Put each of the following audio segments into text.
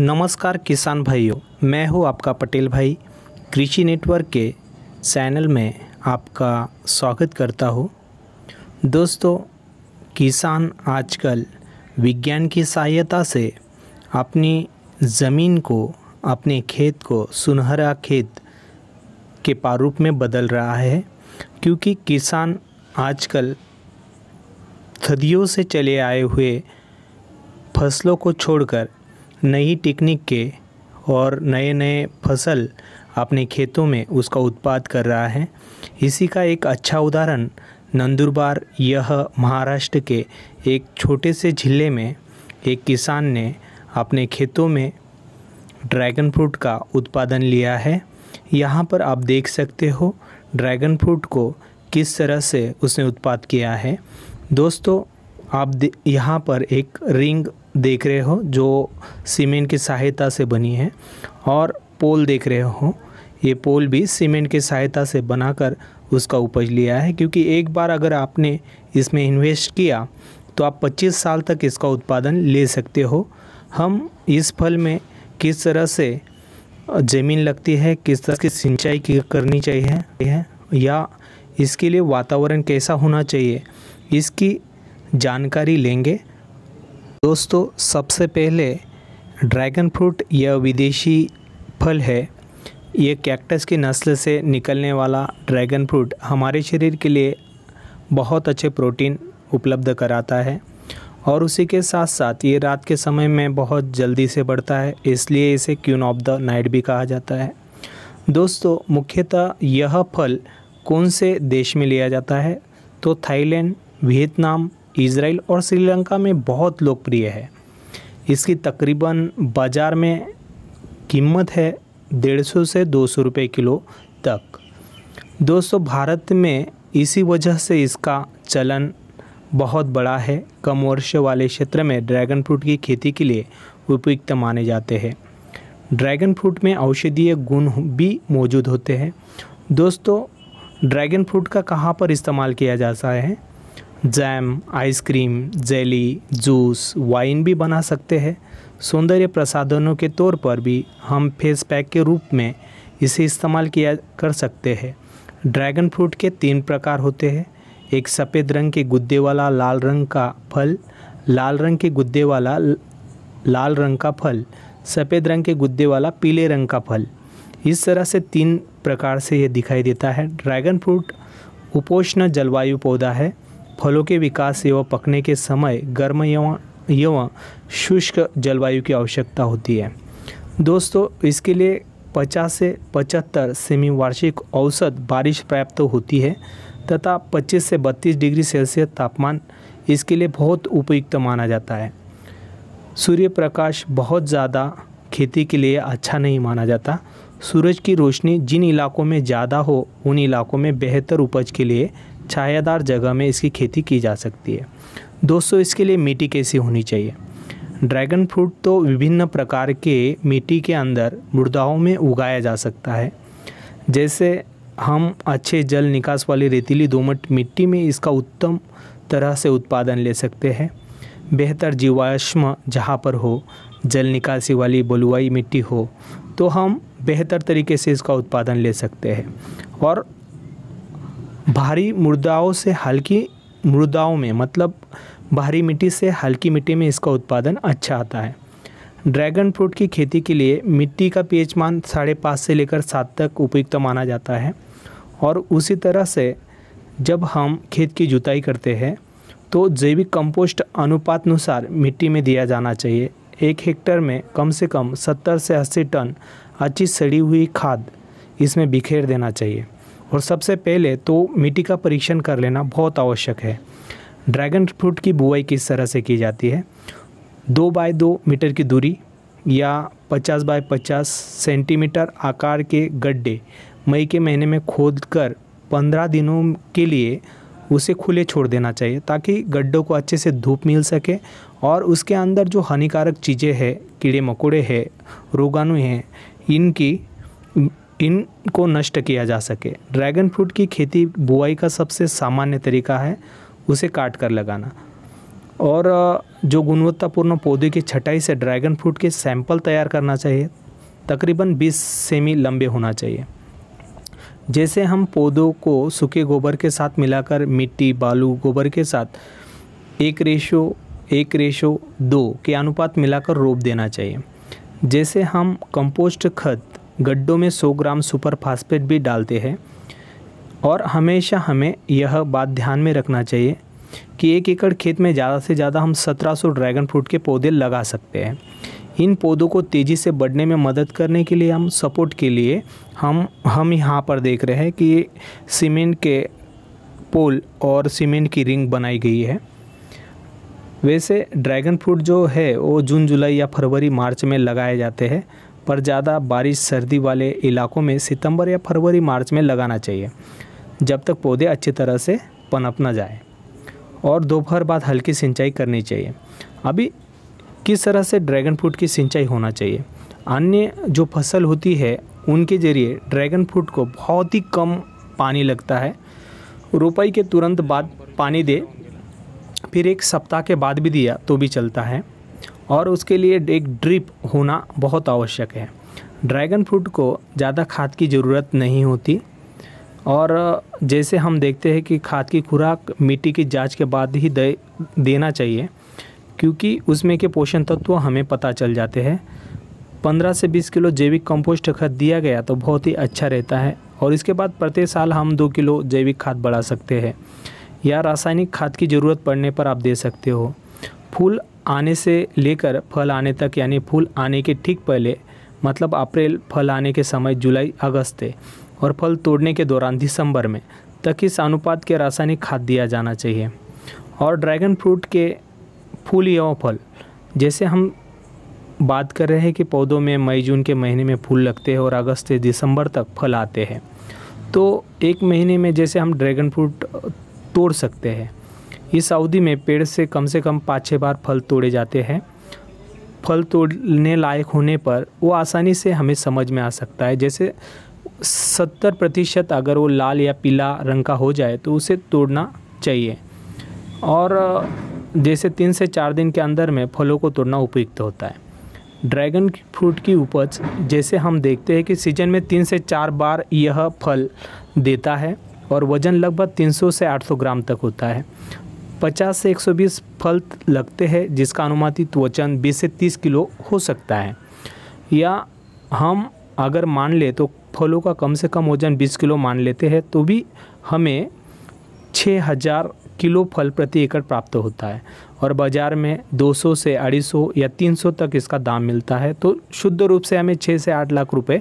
नमस्कार किसान भाइयों मैं हूं आपका पटेल भाई कृषि नेटवर्क के चैनल में आपका स्वागत करता हूं दोस्तों किसान आजकल विज्ञान की सहायता से अपनी ज़मीन को अपने खेत को सुनहरा खेत के प्रारूप में बदल रहा है क्योंकि किसान आजकल सदियों से चले आए हुए फसलों को छोड़कर नई टेक्निक के और नए नए फसल अपने खेतों में उसका उत्पाद कर रहा है इसी का एक अच्छा उदाहरण नंदुरबार यह महाराष्ट्र के एक छोटे से ज़िले में एक किसान ने अपने खेतों में ड्रैगन फ्रूट का उत्पादन लिया है यहाँ पर आप देख सकते हो ड्रैगन फ्रूट को किस तरह से उसने उत्पाद किया है दोस्तों आप यहाँ पर एक रिंग देख रहे हो जो सीमेंट की सहायता से बनी है और पोल देख रहे हो ये पोल भी सीमेंट की सहायता से बनाकर उसका उपज लिया है क्योंकि एक बार अगर आपने इसमें इन्वेस्ट किया तो आप 25 साल तक इसका उत्पादन ले सकते हो हम इस फल में किस तरह से ज़मीन लगती है किस तरह की सिंचाई की करनी चाहिए या इसके लिए वातावरण कैसा होना चाहिए इसकी जानकारी लेंगे दोस्तों सबसे पहले ड्रैगन फ्रूट यह विदेशी फल है ये कैक्टस की नस्ल से निकलने वाला ड्रैगन फ्रूट हमारे शरीर के लिए बहुत अच्छे प्रोटीन उपलब्ध कराता है और उसी के साथ साथ ये रात के समय में बहुत जल्दी से बढ़ता है इसलिए इसे क्यून ऑफ द नाइट भी कहा जाता है दोस्तों मुख्यतः यह फल कौन से देश में लिया जाता है तो थाईलैंड वियतनाम इसराइल और श्रीलंका में बहुत लोकप्रिय है इसकी तकरीबन बाज़ार में कीमत है डेढ़ सौ से दो सौ रुपये किलो तक दोस्तों भारत में इसी वजह से इसका चलन बहुत बड़ा है कम वर्ष वाले क्षेत्र में ड्रैगन फ्रूट की खेती के लिए उपयुक्त माने जाते हैं ड्रैगन फ्रूट में औषधीय गुण भी मौजूद होते हैं दोस्तों ड्रैगन फ्रूट का कहाँ पर इस्तेमाल किया जाता है jam ice cream jelly juice wine भी बना सकते हैं सौंदर्य प्रसाधनों के तौर पर भी हम फेस पैक के रूप में इसे इस्तेमाल किया कर सकते हैं ड्रैगन फ्रूट के तीन प्रकार होते हैं एक सफ़ेद रंग के गुद्दे वाला लाल रंग का फल लाल रंग के गुद्दे वाला लाल रंग का फल सफ़ेद रंग के गुद्दे वाला पीले रंग का फल इस तरह से तीन प्रकार से यह दिखाई देता है ड्रैगन फ्रूट उपोष्ण जलवायु पौधा है फलों के विकास एवं पकने के समय गर्म एवं एवं शुष्क जलवायु की आवश्यकता होती है दोस्तों इसके लिए 50 से 75 सेमी वार्षिक औसत बारिश प्राप्त होती है तथा 25 से 32 डिग्री सेल्सियस तापमान इसके लिए बहुत उपयुक्त माना जाता है सूर्य प्रकाश बहुत ज़्यादा खेती के लिए अच्छा नहीं माना जाता सूरज की रोशनी जिन इलाकों में ज़्यादा हो उन इलाकों में बेहतर उपज के लिए छायादार जगह में इसकी खेती की जा सकती है दोस्तों इसके लिए मिट्टी कैसी होनी चाहिए ड्रैगन फ्रूट तो विभिन्न प्रकार के मिट्टी के अंदर मुर्दाओं में उगाया जा सकता है जैसे हम अच्छे जल निकास वाली रेतीली दोमट मिट्टी में इसका उत्तम तरह से उत्पादन ले सकते हैं बेहतर जीवाश्म जहाँ पर हो जल निकासी वाली बलुआई मिट्टी हो तो हम बेहतर तरीके से इसका उत्पादन ले सकते हैं और भारी मुर्दाओं से हल्की मृदाओं में मतलब भारी मिट्टी से हल्की मिट्टी में इसका उत्पादन अच्छा आता है ड्रैगन फ्रूट की खेती के लिए मिट्टी का पीएच मान साढ़े पाँच से लेकर सात तक उपयुक्त तो माना जाता है और उसी तरह से जब हम खेत की जुताई करते हैं तो जैविक कंपोस्ट अनुपात अनुसार मिट्टी में दिया जाना चाहिए एक हेक्टर में कम से कम सत्तर से अस्सी टन अच्छी सड़ी हुई खाद इसमें बिखेर देना चाहिए और सबसे पहले तो मिट्टी का परीक्षण कर लेना बहुत आवश्यक है ड्रैगन फ्रूट की बुआई किस तरह से की जाती है दो बाय दो मीटर की दूरी या पचास बाय पचास सेंटीमीटर आकार के गड्ढे मई के महीने में खोद कर पंद्रह दिनों के लिए उसे खुले छोड़ देना चाहिए ताकि गड्ढों को अच्छे से धूप मिल सके और उसके अंदर जो हानिकारक चीज़ें हैं कीड़े मकोड़े हैं रोगाणु हैं इनकी इनको नष्ट किया जा सके ड्रैगन फ्रूट की खेती बुआई का सबसे सामान्य तरीका है उसे काट कर लगाना और जो गुणवत्तापूर्ण पौधे की छटाई से ड्रैगन फ्रूट के सैंपल तैयार करना चाहिए तकरीबन 20 सेमी लंबे होना चाहिए जैसे हम पौधों को सूखे गोबर के साथ मिलाकर मिट्टी बालू गोबर के साथ एक रेशो एक रेशो दो के अनुपात मिलाकर रोप देना चाहिए जैसे हम कंपोस्ट खत गड्ढों में 100 ग्राम सुपर फास्फेट भी डालते हैं और हमेशा हमें यह बात ध्यान में रखना चाहिए कि एक एकड़ खेत में ज़्यादा से ज़्यादा हम 1700 ड्रैगन फ्रूट के पौधे लगा सकते हैं इन पौधों को तेज़ी से बढ़ने में मदद करने के लिए हम सपोर्ट के लिए हम हम यहाँ पर देख रहे हैं कि सीमेंट के पोल और सीमेंट की रिंग बनाई गई है वैसे ड्रैगन फ्रूट जो है वो जून जुलाई या फरवरी मार्च में लगाए जाते हैं पर ज़्यादा बारिश सर्दी वाले इलाकों में सितंबर या फरवरी मार्च में लगाना चाहिए जब तक पौधे अच्छी तरह से पनप ना जाए और दोपहर बाद हल्की सिंचाई करनी चाहिए अभी किस तरह से ड्रैगन फ्रूट की सिंचाई होना चाहिए अन्य जो फसल होती है उनके जरिए ड्रैगन फ्रूट को बहुत ही कम पानी लगता है रोपाई के तुरंत बाद पानी दे फिर एक सप्ताह के बाद भी दिया तो भी चलता है और उसके लिए एक ड्रिप होना बहुत आवश्यक है ड्रैगन फ्रूट को ज़्यादा खाद की ज़रूरत नहीं होती और जैसे हम देखते हैं कि खाद की खुराक मिट्टी की जांच के बाद ही दे देना चाहिए क्योंकि उसमें के पोषण तत्व हमें पता चल जाते हैं 15 से 20 किलो जैविक कंपोस्ट खाद दिया गया तो बहुत ही अच्छा रहता है और इसके बाद प्रत्येक साल हम दो किलो जैविक खाद बढ़ा सकते हैं या रासायनिक खाद की ज़रूरत पड़ने पर आप दे सकते हो फूल आने से लेकर फल आने तक यानी फूल आने के ठीक पहले मतलब अप्रैल फल आने के समय जुलाई अगस्त है और फल तोड़ने के दौरान दिसंबर में तक इस अनुपात के रासायनिक खाद दिया जाना चाहिए और ड्रैगन फ्रूट के फूल एवं फल जैसे हम बात कर रहे हैं कि पौधों में मई जून के महीने में फूल लगते हैं और अगस्त से दिसंबर तक फल आते हैं तो एक महीने में जैसे हम ड्रैगन फ्रूट तोड़ सकते हैं इस अवधि में पेड़ से कम से कम पाँच छः बार फल तोड़े जाते हैं फल तोड़ने लायक होने पर वो आसानी से हमें समझ में आ सकता है जैसे सत्तर प्रतिशत अगर वो लाल या पीला रंग का हो जाए तो उसे तोड़ना चाहिए और जैसे तीन से चार दिन के अंदर में फलों को तोड़ना उपयुक्त होता है ड्रैगन फ्रूट की उपज जैसे हम देखते हैं कि सीजन में तीन से चार बार यह फल देता है और वज़न लगभग 300 से 800 ग्राम तक होता है 50 से 120 फल लगते हैं जिसका अनुमानित वचन 20 से 30 किलो हो सकता है या हम अगर मान ले तो फलों का कम से कम वजन 20 किलो मान लेते हैं तो भी हमें 6000 किलो फल प्रति एकड़ प्राप्त होता है और बाज़ार में 200 से 250 या 300 तक इसका दाम मिलता है तो शुद्ध रूप से हमें 6 से 8 लाख रुपए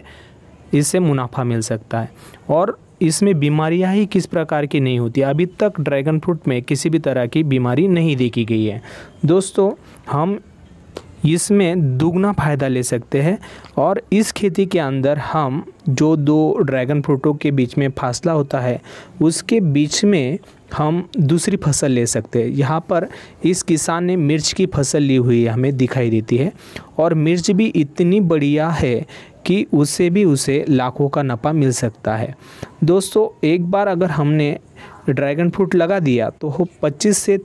इससे मुनाफा मिल सकता है और इसमें बीमारियां ही किस प्रकार की नहीं होती अभी तक ड्रैगन फ्रूट में किसी भी तरह की बीमारी नहीं देखी गई है दोस्तों हम इसमें दुगना फ़ायदा ले सकते हैं और इस खेती के अंदर हम जो दो ड्रैगन फ्रूटों के बीच में फासला होता है उसके बीच में हम दूसरी फसल ले सकते हैं यहाँ पर इस किसान ने मिर्च की फसल ली हुई हमें दिखाई देती है और मिर्च भी इतनी बढ़िया है कि उससे भी उसे लाखों का नफ़ा मिल सकता है दोस्तों एक बार अगर हमने ड्रैगन फ्रूट लगा दिया तो वो 25 से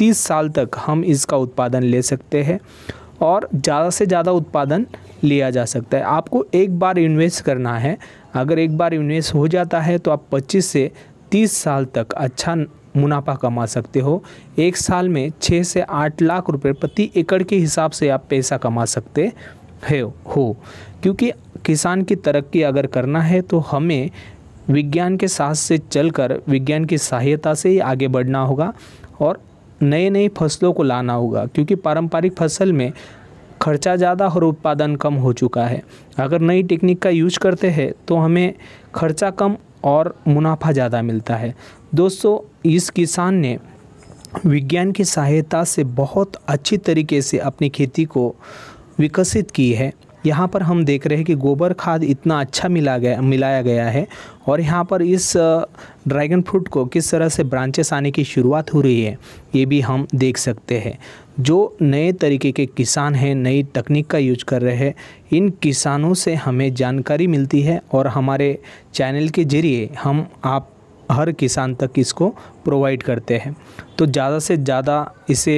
30 साल तक हम इसका उत्पादन ले सकते हैं और ज़्यादा से ज़्यादा उत्पादन लिया जा सकता है आपको एक बार इन्वेस्ट करना है अगर एक बार इन्वेस्ट हो जाता है तो आप पच्चीस से तीस साल तक अच्छा मुनाफा कमा सकते हो एक साल में छः से आठ लाख रुपए प्रति एकड़ के हिसाब से आप पैसा कमा सकते है हो क्योंकि किसान की तरक्की अगर करना है तो हमें विज्ञान के साथ से चलकर विज्ञान की सहायता से ही आगे बढ़ना होगा और नए नई फसलों को लाना होगा क्योंकि पारंपरिक फसल में खर्चा ज़्यादा और उत्पादन कम हो चुका है अगर नई टेक्निक का यूज करते हैं तो हमें खर्चा कम और मुनाफा ज़्यादा मिलता है दोस्तों इस किसान ने विज्ञान की सहायता से बहुत अच्छी तरीके से अपनी खेती को विकसित की है यहाँ पर हम देख रहे हैं कि गोबर खाद इतना अच्छा मिला गया मिलाया गया है और यहाँ पर इस ड्रैगन फ्रूट को किस तरह से ब्रांचेस आने की शुरुआत हो रही है ये भी हम देख सकते हैं जो नए तरीके के किसान हैं नई तकनीक का यूज कर रहे हैं इन किसानों से हमें जानकारी मिलती है और हमारे चैनल के ज़रिए हम आप हर किसान तक इसको प्रोवाइड करते हैं तो ज़्यादा से ज़्यादा इसे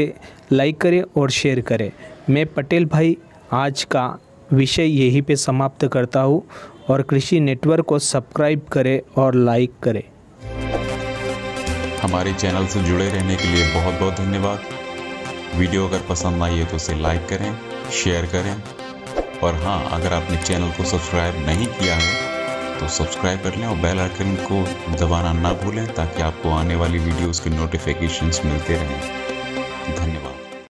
लाइक करें और शेयर करें मैं पटेल भाई आज का विषय यहीं पे समाप्त करता हूँ और कृषि नेटवर्क को सब्सक्राइब करें और लाइक करें हमारे चैनल से जुड़े रहने के लिए बहुत बहुत धन्यवाद वीडियो अगर पसंद आई है तो उसे लाइक करें शेयर करें और हाँ अगर आपने चैनल को सब्सक्राइब नहीं किया है तो सब्सक्राइब कर लें और बेल आइकन को दबाना ना भूलें ताकि आपको आने वाली वीडियोस के नोटिफिकेशंस मिलते रहें धन्यवाद